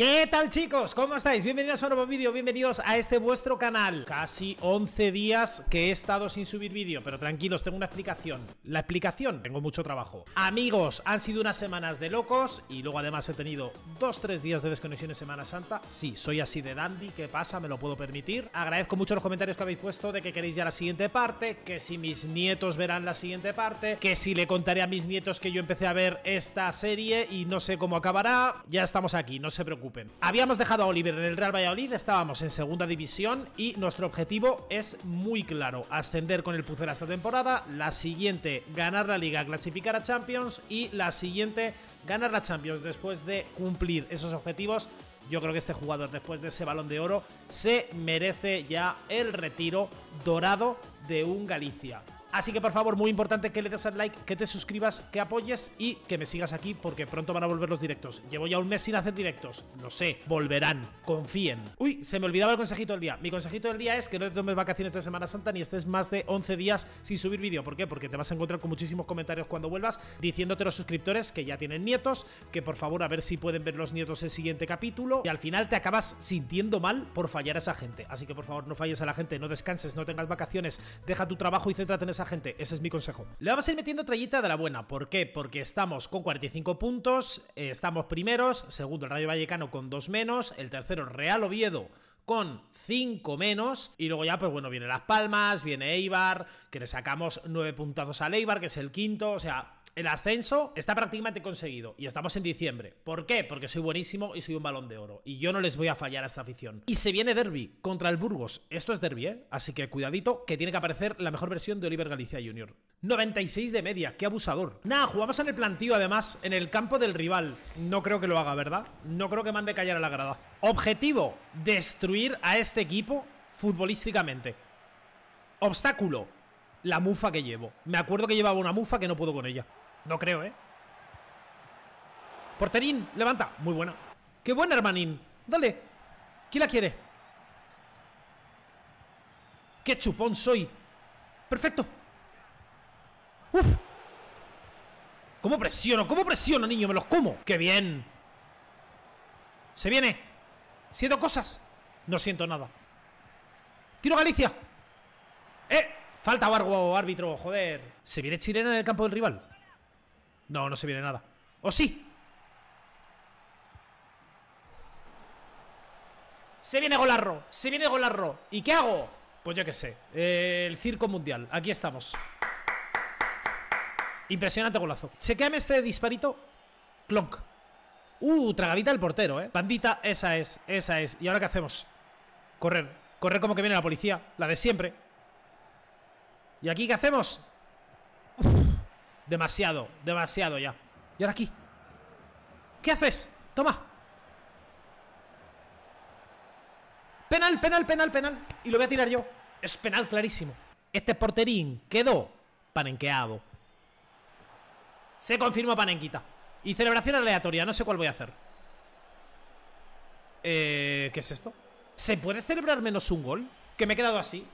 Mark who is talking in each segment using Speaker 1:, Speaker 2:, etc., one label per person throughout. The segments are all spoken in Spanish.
Speaker 1: ¿Qué tal chicos? ¿Cómo estáis? Bienvenidos a un nuevo vídeo, bienvenidos a este vuestro canal Casi 11 días que he estado sin subir vídeo Pero tranquilos, tengo una explicación La explicación, tengo mucho trabajo Amigos, han sido unas semanas de locos Y luego además he tenido 2-3 días de desconexión en Semana Santa Sí, soy así de dandy, ¿qué pasa? Me lo puedo permitir Agradezco mucho los comentarios que habéis puesto De que queréis ya la siguiente parte Que si mis nietos verán la siguiente parte Que si le contaré a mis nietos que yo empecé a ver esta serie Y no sé cómo acabará Ya estamos aquí, no se preocupen Habíamos dejado a Oliver en el Real Valladolid, estábamos en segunda división y nuestro objetivo es muy claro, ascender con el Pucela esta temporada, la siguiente ganar la liga, clasificar a Champions y la siguiente ganar la Champions después de cumplir esos objetivos. Yo creo que este jugador después de ese balón de oro se merece ya el retiro dorado de un Galicia. Así que por favor, muy importante que le des al like, que te suscribas, que apoyes y que me sigas aquí porque pronto van a volver los directos. Llevo ya un mes sin hacer directos, no sé, volverán, confíen. Uy, se me olvidaba el consejito del día. Mi consejito del día es que no te tomes vacaciones de Semana Santa ni estés más de 11 días sin subir vídeo. ¿Por qué? Porque te vas a encontrar con muchísimos comentarios cuando vuelvas diciéndote los suscriptores que ya tienen nietos, que por favor a ver si pueden ver los nietos el siguiente capítulo y al final te acabas sintiendo mal por fallar a esa gente. Así que por favor no falles a la gente, no descanses, no tengas vacaciones, deja tu trabajo y céntrate en gente. Ese es mi consejo. Le vamos a ir metiendo trayita de la buena. ¿Por qué? Porque estamos con 45 puntos, eh, estamos primeros, segundo el Rayo Vallecano con 2 menos, el tercero Real Oviedo con 5 menos. Y luego ya, pues bueno, viene Las Palmas, viene Eibar, que le sacamos 9 puntazos al Eibar, que es el quinto. O sea, el ascenso está prácticamente conseguido y estamos en diciembre. ¿Por qué? Porque soy buenísimo y soy un balón de oro. Y yo no les voy a fallar a esta afición. Y se viene derby contra el Burgos. Esto es derby, ¿eh? Así que cuidadito que tiene que aparecer la mejor versión de Oliver Galicia Jr. 96 de media, qué abusador. Nada, jugamos en el plantío además, en el campo del rival. No creo que lo haga, ¿verdad? No creo que mande callar a la grada. Objetivo, destruir a este equipo futbolísticamente. Obstáculo, la mufa que llevo. Me acuerdo que llevaba una mufa que no puedo con ella. No creo, ¿eh? Porterín, levanta. Muy buena. ¡Qué buena, hermanín! Dale. ¿Quién la quiere? ¡Qué chupón soy! ¡Perfecto! ¡Uf! ¿Cómo presiono? ¿Cómo presiono, niño? ¡Me los como! ¡Qué bien! ¡Se viene! ¡Siento cosas! No siento nada. ¡Tiro Galicia! ¡Eh! Falta barbo, árbitro, joder. Se viene chilena en el campo del rival. No, no se viene nada. ¡O sí! Se viene Golarro, se viene Golarro. ¿Y qué hago? Pues yo qué sé. Eh, el circo mundial. Aquí estamos. Impresionante golazo. queme este disparito. Clonk. Uh, tragadita el portero, eh. Bandita, esa es, esa es. ¿Y ahora qué hacemos? Correr. Correr como que viene la policía. La de siempre. ¿Y aquí qué hacemos? Demasiado, demasiado ya. Y ahora aquí. ¿Qué haces? Toma. Penal, penal, penal, penal. Y lo voy a tirar yo. Es penal clarísimo. Este porterín quedó panenqueado. Se confirma panenquita. Y celebración aleatoria, no sé cuál voy a hacer. Eh, ¿Qué es esto? ¿Se puede celebrar menos un gol? Que me he quedado así.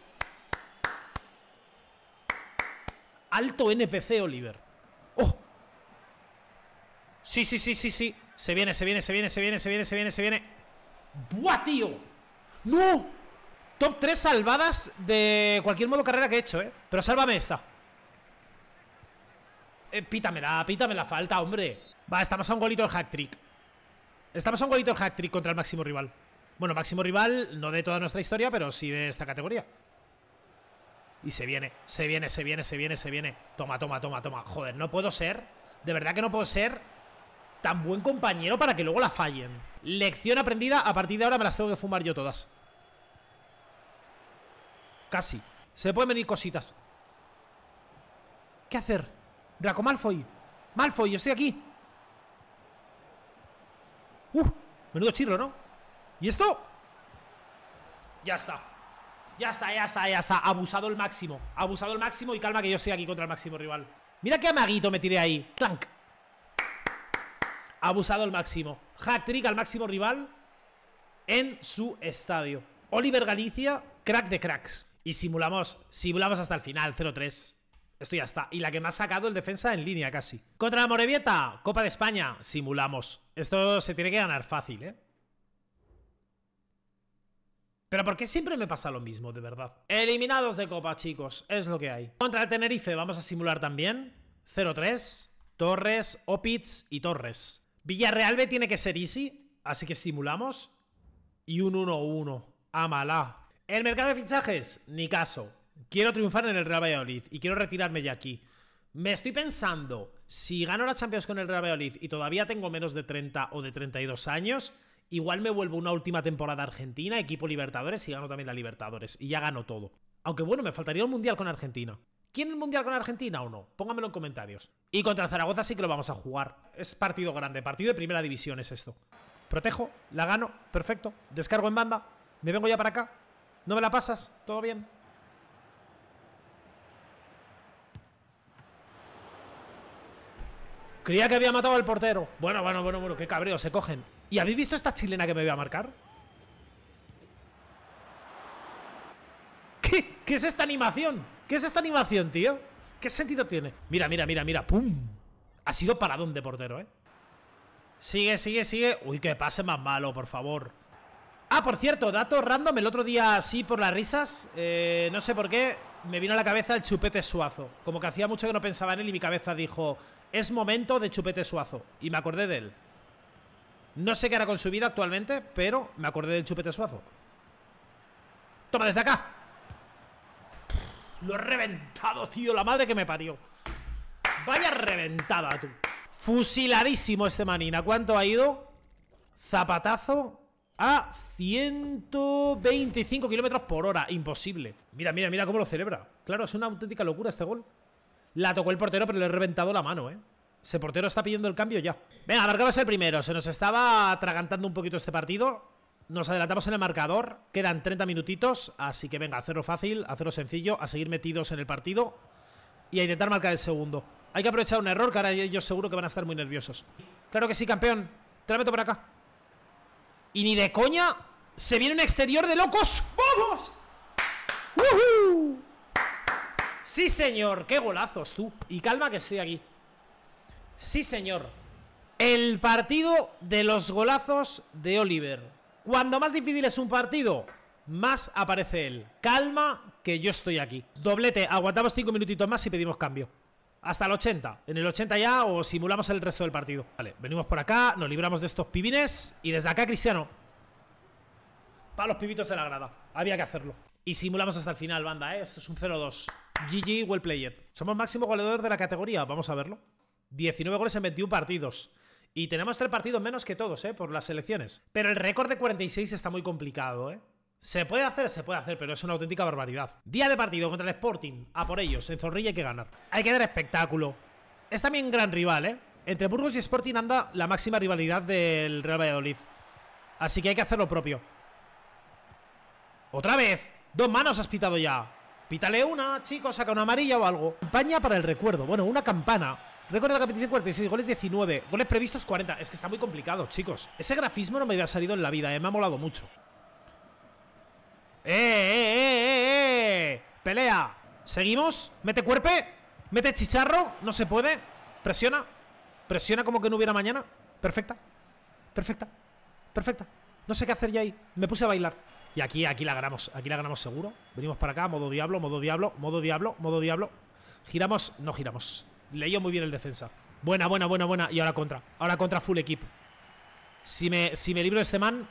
Speaker 1: Alto NPC Oliver. Sí, sí, sí, sí, sí. Se viene, se viene, se viene, se viene, se viene, se viene, se viene. ¡Buah, tío! ¡No! Top 3 salvadas de cualquier modo carrera que he hecho, ¿eh? Pero sálvame esta. Pítamela, pítamela, falta, hombre. Va, estamos a un golito del hack trick. Estamos a un golito del hack trick contra el máximo rival. Bueno, máximo rival, no de toda nuestra historia, pero sí de esta categoría. Y se viene, se viene, se viene, se viene, se viene. Toma, toma, toma, toma. Joder, no puedo ser. De verdad que no puedo ser tan buen compañero para que luego la fallen. Lección aprendida, a partir de ahora me las tengo que fumar yo todas. Casi. Se pueden venir cositas. ¿Qué hacer? Draco Malfoy. Malfoy, estoy aquí. Uh, menudo chirro, ¿no? ¿Y esto? Ya está. Ya está, ya está, ya está. Abusado el máximo. Abusado el máximo y calma que yo estoy aquí contra el máximo rival. Mira qué amaguito me tiré ahí. Clank abusado al máximo. Hack trick al máximo rival en su estadio. Oliver Galicia, crack de cracks. Y simulamos, simulamos hasta el final, 0-3. Esto ya está. Y la que me ha sacado el defensa en línea casi. Contra la Morevieta, Copa de España, simulamos. Esto se tiene que ganar fácil, ¿eh? Pero ¿por qué siempre me pasa lo mismo, de verdad? Eliminados de Copa, chicos. Es lo que hay. Contra el Tenerife vamos a simular también. 0-3. Torres, Opitz y Torres. Villarreal B tiene que ser easy, así que simulamos. Y un 1-1. Amala. El mercado de fichajes, ni caso. Quiero triunfar en el Real Valladolid y quiero retirarme ya aquí. Me estoy pensando, si gano la Champions con el Real Valladolid y todavía tengo menos de 30 o de 32 años, igual me vuelvo una última temporada argentina, equipo Libertadores y gano también la Libertadores. Y ya gano todo. Aunque bueno, me faltaría el Mundial con Argentina. ¿Quién el mundial con Argentina o no? Póngamelo en comentarios. Y contra Zaragoza sí que lo vamos a jugar. Es partido grande, partido de primera división es esto. Protejo, la gano, perfecto. Descargo en banda, me vengo ya para acá. ¿No me la pasas? ¿Todo bien? Creía que había matado al portero. Bueno, bueno, bueno, bueno, qué cabreo, se cogen. ¿Y habéis visto esta chilena que me voy a marcar? ¿Qué? ¿Qué es esta animación? ¿Qué es esta animación, tío? ¿Qué sentido tiene? Mira, mira, mira, mira. ¡Pum! Ha sido para dónde, portero, ¿eh? Sigue, sigue, sigue. Uy, que pase más malo, por favor. Ah, por cierto, dato random. El otro día, así por las risas, eh, no sé por qué, me vino a la cabeza el chupete suazo. Como que hacía mucho que no pensaba en él y mi cabeza dijo, es momento de chupete suazo. Y me acordé de él. No sé qué hará con su vida actualmente, pero me acordé del chupete suazo. Toma desde acá. Lo he reventado, tío, la madre que me parió Vaya reventada, tú Fusiladísimo este manina ¿Cuánto ha ido? Zapatazo a 125 kilómetros por hora Imposible Mira, mira, mira cómo lo celebra Claro, es una auténtica locura este gol La tocó el portero, pero le he reventado la mano, eh ese portero está pidiendo el cambio ya. Venga, a el primero. Se nos estaba atragantando un poquito este partido. Nos adelantamos en el marcador, quedan 30 minutitos, así que venga, hacerlo fácil, hacerlo sencillo, a seguir metidos en el partido y a intentar marcar el segundo. Hay que aprovechar un error, que ahora ellos seguro que van a estar muy nerviosos. Claro que sí, campeón. Te la meto por acá. Y ni de coña, se viene un exterior de locos. ¡Vamos! ¡Woohoo! Sí, señor, qué golazos tú. Y calma que estoy aquí. Sí, señor. El partido de los golazos de Oliver. Cuando más difícil es un partido, más aparece él. Calma, que yo estoy aquí. Doblete, aguantamos 5 minutitos más y pedimos cambio. Hasta el 80. En el 80 ya o simulamos el resto del partido. Vale, venimos por acá, nos libramos de estos pibines y desde acá, Cristiano. Para los pibitos de la grada. Había que hacerlo. Y simulamos hasta el final, banda, ¿eh? Esto es un 0-2. GG, well played. Somos máximo goleador de la categoría. Vamos a verlo. 19 goles en 21 partidos. Y tenemos tres partidos menos que todos, ¿eh? Por las elecciones. Pero el récord de 46 está muy complicado, ¿eh? Se puede hacer, se puede hacer, pero es una auténtica barbaridad. Día de partido contra el Sporting. A por ellos, en Zorrilla hay que ganar. Hay que dar espectáculo. Es también gran rival, ¿eh? Entre Burgos y Sporting anda la máxima rivalidad del Real Valladolid. Así que hay que hacer lo propio. ¡Otra vez! Dos manos has pitado ya. Pítale una, chicos, saca una amarilla o algo. Campaña para el recuerdo. Bueno, una campana. Récord de la competición 46, goles 19, goles previstos 40. Es que está muy complicado, chicos. Ese grafismo no me había salido en la vida, eh, me ha molado mucho. ¡Eh eh, ¡Eh, eh, eh, eh! ¡Pelea! ¿Seguimos? ¿Mete cuerpe? ¿Mete chicharro? ¿No se puede? ¿Presiona? ¿Presiona como que no hubiera mañana? Perfecta. Perfecta. Perfecta. No sé qué hacer ya ahí. Me puse a bailar. Y aquí, aquí la ganamos. Aquí la ganamos seguro. Venimos para acá. Modo diablo, modo diablo, modo diablo, modo diablo. Giramos. No giramos. Leía muy bien el defensa. Buena, buena, buena, buena. Y ahora contra. Ahora contra full equipo. Si me, si me libro de este man...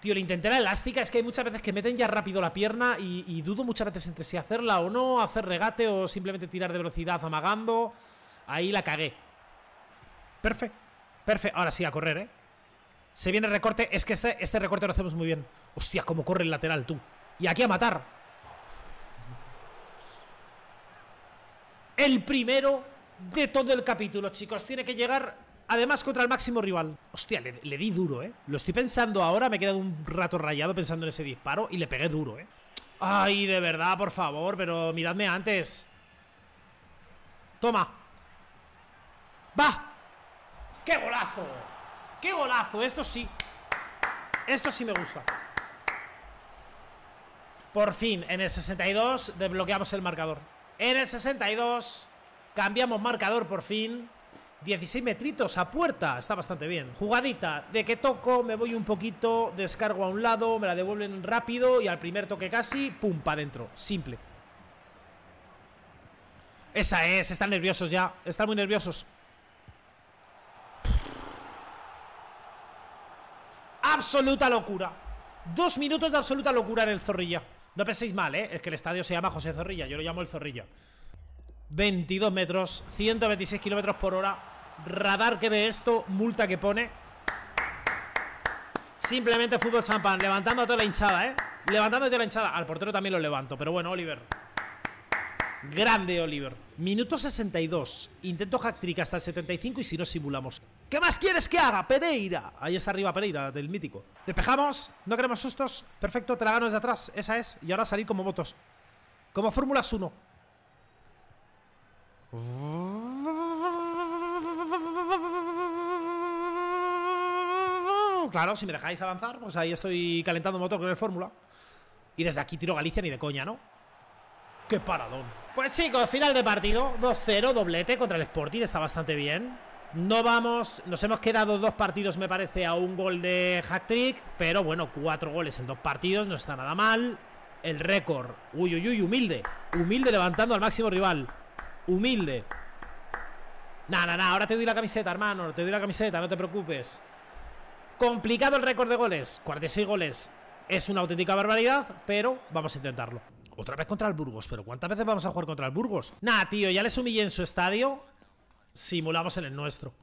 Speaker 1: Tío, le intenté la elástica. Es que hay muchas veces que meten ya rápido la pierna y, dudo muchas veces entre si hacerla o no, hacer regate o simplemente tirar de velocidad amagando. Ahí la cagué. Perfect Perfe. Ahora sí, a correr, ¿eh? Se viene el recorte. Es que este, este recorte lo hacemos muy bien. Hostia, cómo corre el lateral, tú. Y aquí a matar. el primero de todo el capítulo, chicos. Tiene que llegar, además, contra el máximo rival. Hostia, le, di duro, ¿eh? Lo estoy pensando ahora, me he quedado un rato rayado pensando en ese disparo y le pegué duro, ¿eh? Ay, de verdad, por favor, pero miradme antes. Toma. ¡Va! ¡Qué golazo! ¡Qué golazo! Esto sí. Esto sí me gusta. Por fin, en el 62 desbloqueamos el marcador. En el 62 cambiamos marcador por fin. 16 metritos a puerta, está bastante bien. Jugadita, de que toco, me voy un poquito, descargo a un lado, me la devuelven rápido y al primer toque casi, pum, para adentro. Simple. Esa es, están nerviosos ya, están muy nerviosos. Absoluta locura. Dos minutos de absoluta locura en el Zorrilla. No penséis mal, ¿eh? Es que el estadio se llama José Zorrilla, yo lo llamo el Zorrilla. 22 metros, 126 kilómetros por hora. Radar que ve esto, multa que pone. Simplemente fútbol champán, levantando a toda la hinchada, ¿eh? Levantando a toda la hinchada. Al portero también lo levanto, pero bueno, Oliver. Grande, Oliver. Minuto 62. Intento hack hasta el 75 y si no, simulamos. ¿Qué más quieres que haga, Pereira? Ahí está arriba Pereira, del mítico. Despejamos, no queremos sustos. Perfecto, te la gano desde atrás. Esa es. Y ahora salir como motos. Como Fórmulas 1. Claro, si me dejáis avanzar, pues ahí estoy calentando motor con el Fórmula. Y desde aquí tiro Galicia ni de coña, ¿no? ¡Qué paradón! Pues chicos, final de partido 2-0, doblete contra el Sporting Está bastante bien no vamos, nos hemos quedado dos partidos me parece a un gol de hat-trick Pero bueno, cuatro goles en dos partidos, no está nada mal El récord, uy uy uy, humilde Humilde levantando al máximo rival Humilde Nada, nada, nah, ahora te doy la camiseta hermano, te doy la camiseta, no te preocupes Complicado el récord de goles 46 goles es una auténtica barbaridad, pero vamos a intentarlo otra vez contra el Burgos, pero ¿cuántas veces vamos a jugar contra el Burgos? Nah, tío, ya les humillé en su estadio. Simulamos en el nuestro.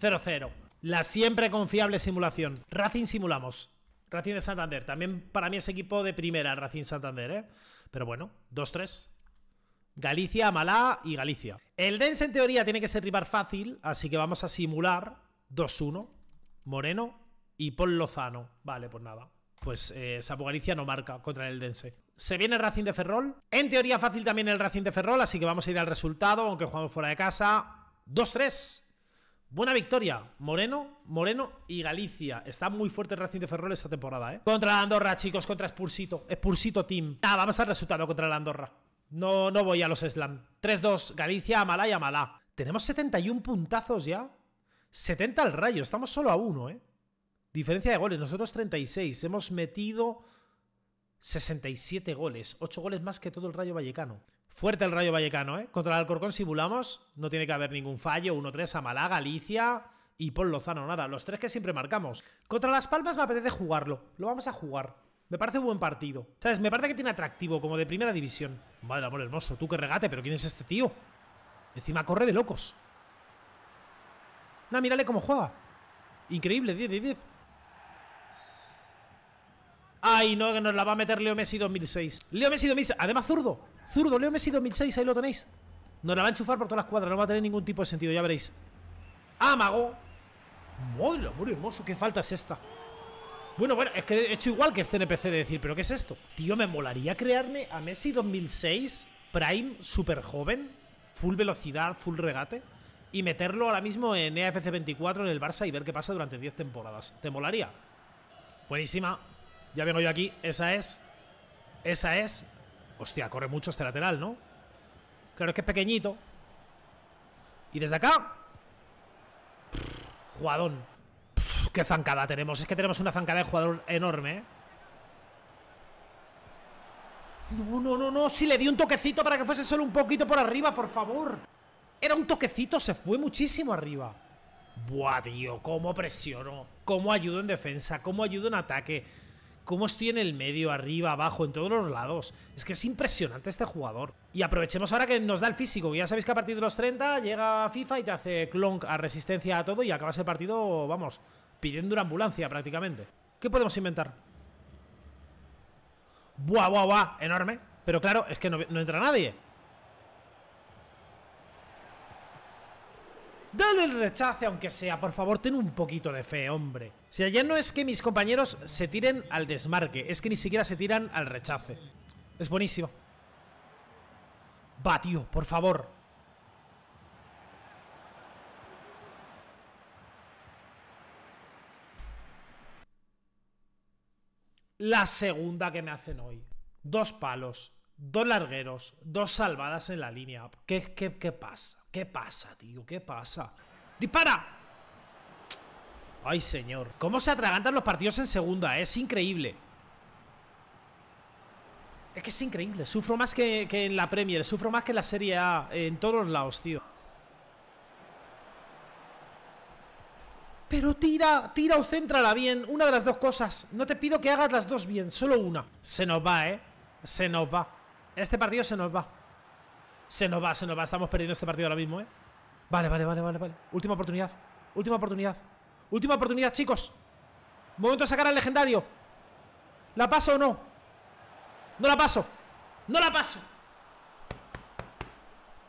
Speaker 1: 0-0. La siempre confiable simulación. Racing simulamos. Racing de Santander. También para mí es equipo de primera, Racing Santander, ¿eh? Pero bueno, 2-3. Galicia, Malá y Galicia. El Dense en teoría tiene que ser rival fácil, así que vamos a simular 2-1. Moreno y Paul Lozano. Vale, pues nada. Pues eh, Sapo Galicia no marca contra el Dense. Se viene el Racing de Ferrol. En teoría fácil también el Racing de Ferrol, así que vamos a ir al resultado, aunque jugamos fuera de casa. 2-3. Buena victoria. Moreno, Moreno y Galicia. Está muy fuerte el Racing de Ferrol esta temporada, ¿eh? Contra la Andorra, chicos, contra Expulsito Expulsito Team. Ah, vamos al resultado contra la Andorra. No, no voy a los Slam. 3-2, Galicia, Amalá y Amalá. Tenemos 71 puntazos ya. 70 al rayo, estamos solo a uno, ¿eh? Diferencia de goles, nosotros 36. Hemos metido 67 goles, 8 goles más que todo el Rayo Vallecano. Fuerte el Rayo Vallecano, ¿eh? Contra el Alcorcón, simulamos no tiene que haber ningún fallo. 1-3 a Malaga, Galicia y Paul Lozano, nada. Los tres que siempre marcamos. Contra Las Palmas me apetece jugarlo. Lo vamos a jugar. Me parece un buen partido. ¿Sabes? Me parece que tiene atractivo, como de primera división. Madre amor hermoso, tú que regate, pero ¿quién es este tío? Encima corre de locos. Nah, mírale cómo juega. Increíble, 10 10. Ay, no, que nos la va a meter Leo Messi 2006. Leo Messi 2006, además zurdo. Zurdo, Leo Messi 2006, ahí lo tenéis. Nos la va a enchufar por todas las cuadras, no va a tener ningún tipo de sentido, ya veréis. Amago. Madre amor hermoso, qué falta es esta. Bueno, bueno, es que he hecho igual que este NPC de decir, ¿pero qué es esto? Tío, me molaría crearme a Messi 2006, Prime, super joven, full velocidad, full regate, y meterlo ahora mismo en EAFC 24 en el Barça y ver qué pasa durante 10 temporadas. ¿Te molaría? Buenísima. Ya vengo yo aquí. Esa es. Esa es. Hostia, corre mucho este lateral, ¿no? Claro, es que es pequeñito. Y desde acá. jugadón. qué zancada tenemos. Es que tenemos una zancada de jugador enorme, ¿eh? No, no, no, no. Si le di un toquecito para que fuese solo un poquito por arriba, por favor. Era un toquecito, se fue muchísimo arriba. Buah, tío, cómo presiono. Cómo ayudo en defensa, cómo ayudo en ataque cómo estoy en el medio, arriba, abajo, en todos los lados. Es que es impresionante este jugador. Y aprovechemos ahora que nos da el físico. Ya sabéis que a partir de los 30 llega FIFA y te hace clonk a resistencia a todo y acabas el partido, vamos, pidiendo una ambulancia prácticamente. ¿Qué podemos inventar? Buah, buah, buah, enorme. Pero claro, es que no, no entra nadie. Dale el rechace aunque sea, por favor, ten un poquito de fe, hombre. Si allá no es que mis compañeros se tiren al desmarque, es que ni siquiera se tiran al rechace. Es buenísimo. Va, tío, por favor. La segunda que me hacen hoy. Dos palos, dos largueros, dos salvadas en la línea. ¿Qué, qué, qué pasa? ¿Qué pasa, tío? ¿Qué pasa? ¡Dispara! Ay, señor. ¿Cómo se atragantan los partidos en segunda? Es increíble. Es que es increíble. Sufro más que, en la Premier. Sufro más que en la Serie A. En todos los lados, tío. Pero tira, tira o céntrala bien. Una de las dos cosas. No te pido que hagas las dos bien. Solo una. Se nos va, ¿eh? Se nos va. Este partido se nos va. Se nos va, se nos va. Estamos perdiendo este partido ahora mismo, ¿eh? Vale, vale, vale, vale, vale. Última oportunidad. Última oportunidad. Última oportunidad, chicos. Momento de sacar al legendario. ¿La paso o no? No la paso. No la paso.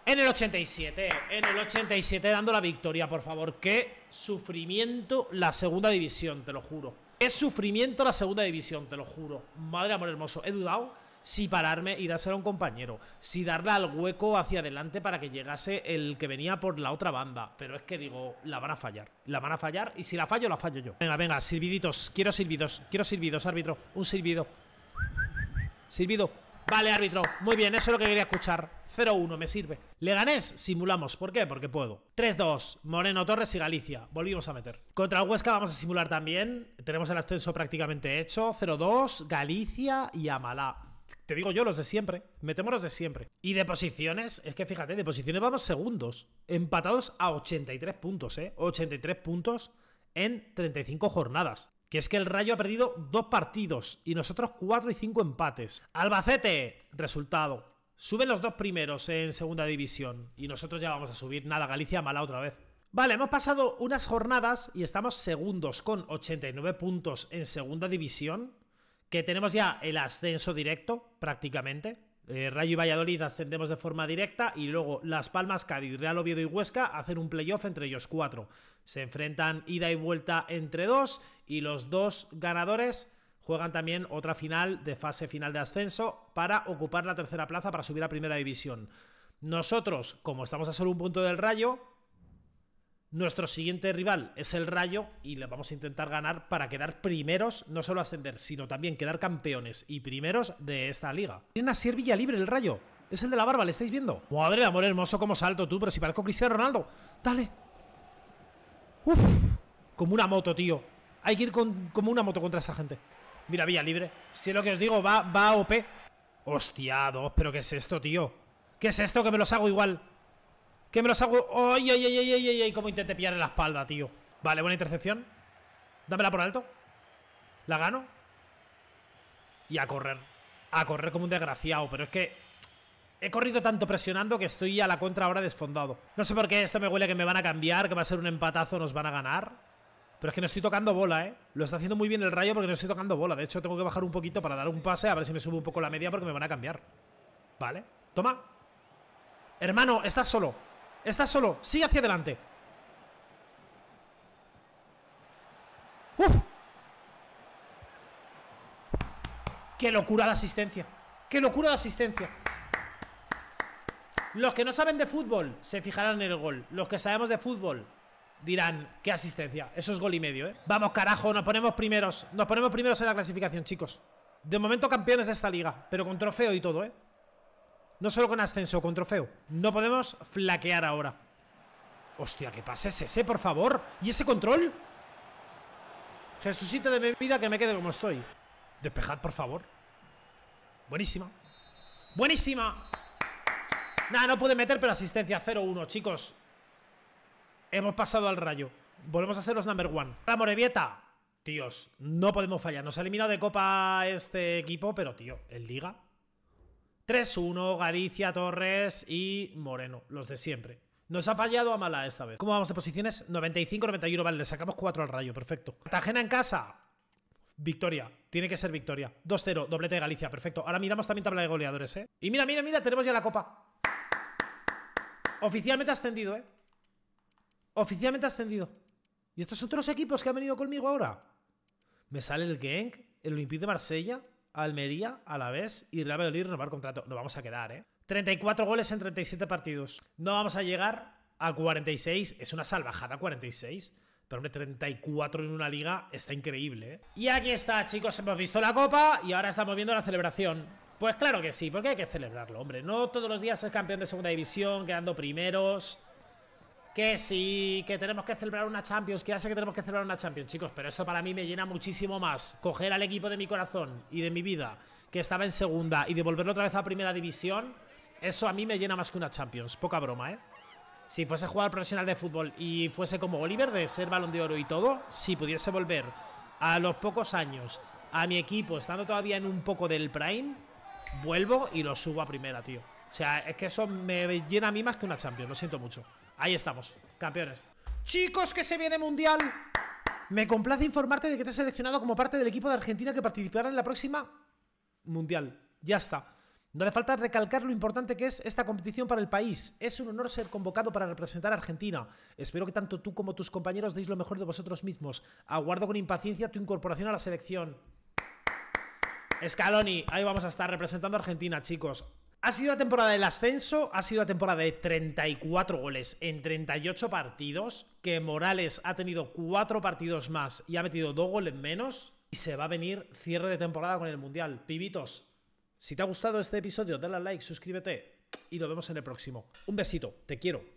Speaker 1: En el 87, en el 87 dando la victoria, por favor. Qué sufrimiento la segunda división, te lo juro. Qué sufrimiento la segunda división, te lo juro. Madre amor hermoso, he dudado si pararme y dársela a un compañero, si darle al hueco hacia adelante para que llegase el que venía por la otra banda. Pero es que digo, la van a fallar, la van a fallar y si la fallo, la fallo yo. Venga, venga, sirviditos, quiero sirvidos quiero sirvidos, árbitro, un sirvido Sirvido Vale, árbitro, muy bien, eso es lo que quería escuchar. 0-1, me sirve. Leganés, simulamos. ¿Por qué? Porque puedo. 3-2, Moreno Torres y Galicia. Volvimos a meter. Contra Huesca vamos a simular también. Tenemos el ascenso prácticamente hecho. 0-2, Galicia y Amalá te digo yo, los de siempre. Metemos los de siempre. Y de posiciones, es que fíjate, de posiciones vamos segundos. Empatados a 83 puntos, ¿eh? 83 puntos en 35 jornadas. Que es que el Rayo ha perdido dos partidos y nosotros cuatro y cinco empates. Albacete, resultado. Suben los dos primeros en segunda división y nosotros ya vamos a subir. Nada, Galicia mala otra vez. Vale, hemos pasado unas jornadas y estamos segundos con 89 puntos en segunda división que tenemos ya el ascenso directo prácticamente. Eh, Rayo y Valladolid ascendemos de forma directa y luego Las Palmas, Cádiz, Real Oviedo y Huesca hacen un playoff entre ellos cuatro. Se enfrentan ida y vuelta entre dos y los dos ganadores juegan también otra final de fase final de ascenso para ocupar la tercera plaza para subir a primera división. Nosotros, como estamos a solo un punto del Rayo, nuestro siguiente rival es el Rayo y le vamos a intentar ganar para quedar primeros, no solo ascender, sino también quedar campeones y primeros de esta liga. Tiene a Villa libre el Rayo. Es el de la barba, ¿le estáis viendo? Madre de amor hermoso, como salto tú, pero si parezco Cristiano Ronaldo. Dale. Uf, como una moto, tío. Hay que ir como una moto contra esta gente. Mira, Villa libre. Si es lo que os digo, va, va OP. Hostia, pero ¿qué es esto, tío? ¿Qué es esto que me los hago igual? Que me los hago... ¡Ay, ay, ay, ay, ay, ay! cómo intenté pillar en la espalda, tío! Vale, buena intercepción. Dámela por alto. La gano. Y a correr. A correr como un desgraciado. Pero es que he corrido tanto presionando que estoy a la contra ahora desfondado. No sé por qué esto me huele que me van a cambiar, que va a ser un empatazo, nos van a ganar. Pero es que no estoy tocando bola, ¿eh? Lo está haciendo muy bien el rayo porque no estoy tocando bola. De hecho, tengo que bajar un poquito para dar un pase, a ver si me subo un poco la media porque me van a cambiar. Vale. Toma. Hermano, estás solo. Estás solo. Sigue hacia adelante. ¡Uf! ¡Qué locura de asistencia! ¡Qué locura de asistencia! Los que no saben de fútbol se fijarán en el gol. Los que sabemos de fútbol dirán, qué asistencia. Eso es gol y medio, ¿eh? Vamos, carajo, nos ponemos primeros. Nos ponemos primeros en la clasificación, chicos. De momento campeones de esta liga, pero con trofeo y todo, ¿eh? No solo con ascenso, con trofeo. No podemos flaquear ahora. Hostia, que pase ese, por favor. ¿Y ese control? Jesucito de mi vida, que me quede como estoy. Despejad, por favor. Buenísima. Buenísima. Nada, no pude meter, pero asistencia 0-1, chicos. Hemos pasado al rayo. Volvemos a ser los number one. La Morevieta. Tíos, no podemos fallar. Nos ha eliminado de copa este equipo, pero tío, el Liga 3-1, Galicia, Torres y Moreno, los de siempre. Nos ha fallado a mala esta vez. ¿Cómo vamos de posiciones? 95, 91, vale, le sacamos 4 al rayo, perfecto. Cartagena en casa. Victoria, tiene que ser victoria. 2-0, doblete de Galicia, perfecto. Ahora miramos también tabla de goleadores, ¿eh? Y mira, mira, mira, tenemos ya la copa. Oficialmente ascendido, ¿eh? Oficialmente ascendido. ¿Y estos otros equipos que han venido conmigo ahora? Me sale el Genk, el Olympique de Marsella, Almería, a la vez y Real renovar contrato. No vamos a quedar, ¿eh? 34 goles en 37 partidos. No vamos a llegar a 46. Es una salvajada 46. Pero hombre, 34 en una liga está increíble. ¿eh? Y aquí está, chicos. Hemos visto la copa y ahora estamos viendo la celebración. Pues claro que sí, porque hay que celebrarlo, hombre. No todos los días es campeón de segunda división, quedando primeros que sí, que tenemos que celebrar una Champions, que ya sé que tenemos que celebrar una Champions, chicos, pero eso para mí me llena muchísimo más. Coger al equipo de mi corazón y de mi vida, que estaba en segunda, y devolverlo otra vez a primera división, eso a mí me llena más que una Champions. Poca broma, ¿eh? Si fuese jugador profesional de fútbol y fuese como Oliver, de ser balón de oro y todo, si pudiese volver a los pocos años a mi equipo, estando todavía en un poco del prime, vuelvo y lo subo a primera, tío. O sea, es que eso me llena a mí más que una Champions, lo siento mucho. Ahí estamos, campeones. Chicos, que se viene Mundial. Me complace informarte de que te has seleccionado como parte del equipo de Argentina que participará en la próxima Mundial. Ya está. No hace falta recalcar lo importante que es esta competición para el país. Es un honor ser convocado para representar a Argentina. Espero que tanto tú como tus compañeros deis lo mejor de vosotros mismos. Aguardo con impaciencia tu incorporación a la selección. Scaloni, ahí vamos a estar representando a Argentina, chicos. Ha sido la temporada del ascenso, ha sido la temporada de 34 goles en 38 partidos, que Morales ha tenido 4 partidos más y ha metido 2 goles menos, y se va a venir cierre de temporada con el Mundial. Pibitos, si te ha gustado este episodio, dale a like, suscríbete y nos vemos en el próximo. Un besito, te quiero.